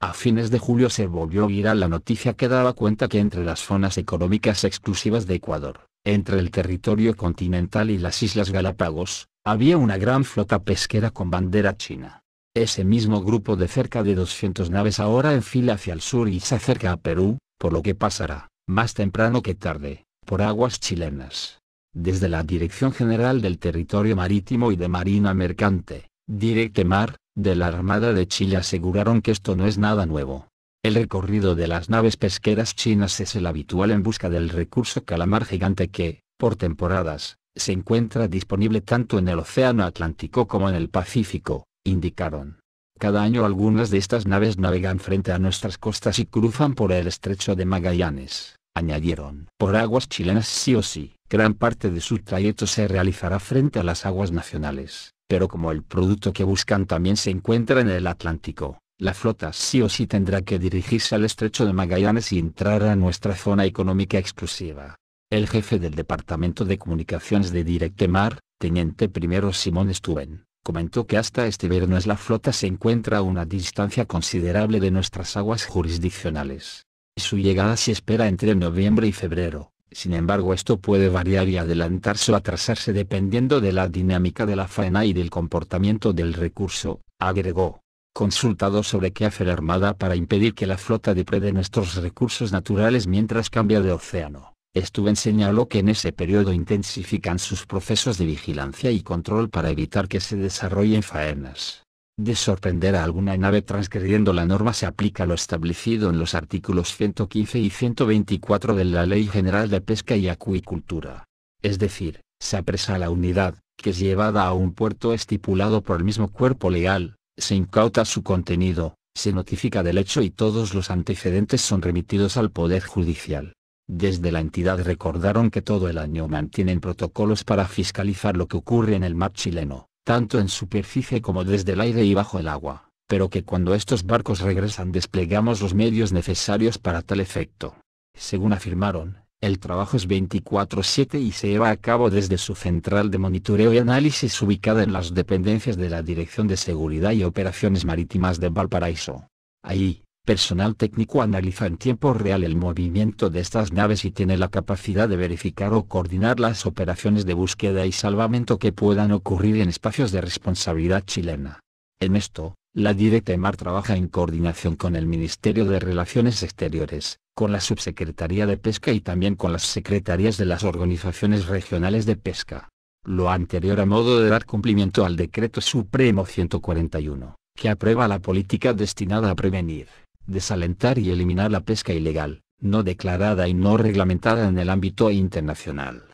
A fines de julio se volvió viral la noticia que daba cuenta que entre las zonas económicas exclusivas de Ecuador, entre el territorio continental y las Islas Galápagos, había una gran flota pesquera con bandera china. Ese mismo grupo de cerca de 200 naves ahora enfila hacia el sur y se acerca a Perú, por lo que pasará, más temprano que tarde, por aguas chilenas desde la Dirección General del Territorio Marítimo y de Marina Mercante, Mar, de la Armada de Chile aseguraron que esto no es nada nuevo. El recorrido de las naves pesqueras chinas es el habitual en busca del recurso calamar gigante que, por temporadas, se encuentra disponible tanto en el Océano Atlántico como en el Pacífico, indicaron. Cada año algunas de estas naves navegan frente a nuestras costas y cruzan por el estrecho de Magallanes. Añadieron, por aguas chilenas sí o sí, gran parte de su trayecto se realizará frente a las aguas nacionales, pero como el producto que buscan también se encuentra en el Atlántico, la flota sí o sí tendrá que dirigirse al estrecho de Magallanes y entrar a nuestra zona económica exclusiva. El jefe del Departamento de Comunicaciones de Directemar, Teniente Primero Simón Stuben, comentó que hasta este viernes la flota se encuentra a una distancia considerable de nuestras aguas jurisdiccionales, su llegada se espera entre noviembre y febrero, sin embargo esto puede variar y adelantarse o atrasarse dependiendo de la dinámica de la faena y del comportamiento del recurso, agregó. Consultado sobre qué hacer Armada para impedir que la flota deprede nuestros recursos naturales mientras cambia de océano, Stuben señaló que en ese periodo intensifican sus procesos de vigilancia y control para evitar que se desarrollen faenas de sorprender a alguna nave transgrediendo la norma se aplica lo establecido en los artículos 115 y 124 de la Ley General de Pesca y Acuicultura. Es decir, se apresa a la unidad, que es llevada a un puerto estipulado por el mismo cuerpo legal, se incauta su contenido, se notifica del hecho y todos los antecedentes son remitidos al Poder Judicial. Desde la entidad recordaron que todo el año mantienen protocolos para fiscalizar lo que ocurre en el mar chileno tanto en superficie como desde el aire y bajo el agua, pero que cuando estos barcos regresan desplegamos los medios necesarios para tal efecto. Según afirmaron, el trabajo es 24-7 y se lleva a cabo desde su central de monitoreo y análisis ubicada en las dependencias de la Dirección de Seguridad y Operaciones Marítimas de Valparaíso. Allí, personal técnico analiza en tiempo real el movimiento de estas naves y tiene la capacidad de verificar o coordinar las operaciones de búsqueda y salvamento que puedan ocurrir en espacios de responsabilidad chilena. En esto, la Directemar trabaja en coordinación con el Ministerio de Relaciones Exteriores, con la Subsecretaría de Pesca y también con las secretarías de las organizaciones regionales de pesca. Lo anterior a modo de dar cumplimiento al Decreto Supremo 141, que aprueba la política destinada a prevenir desalentar y eliminar la pesca ilegal, no declarada y no reglamentada en el ámbito internacional.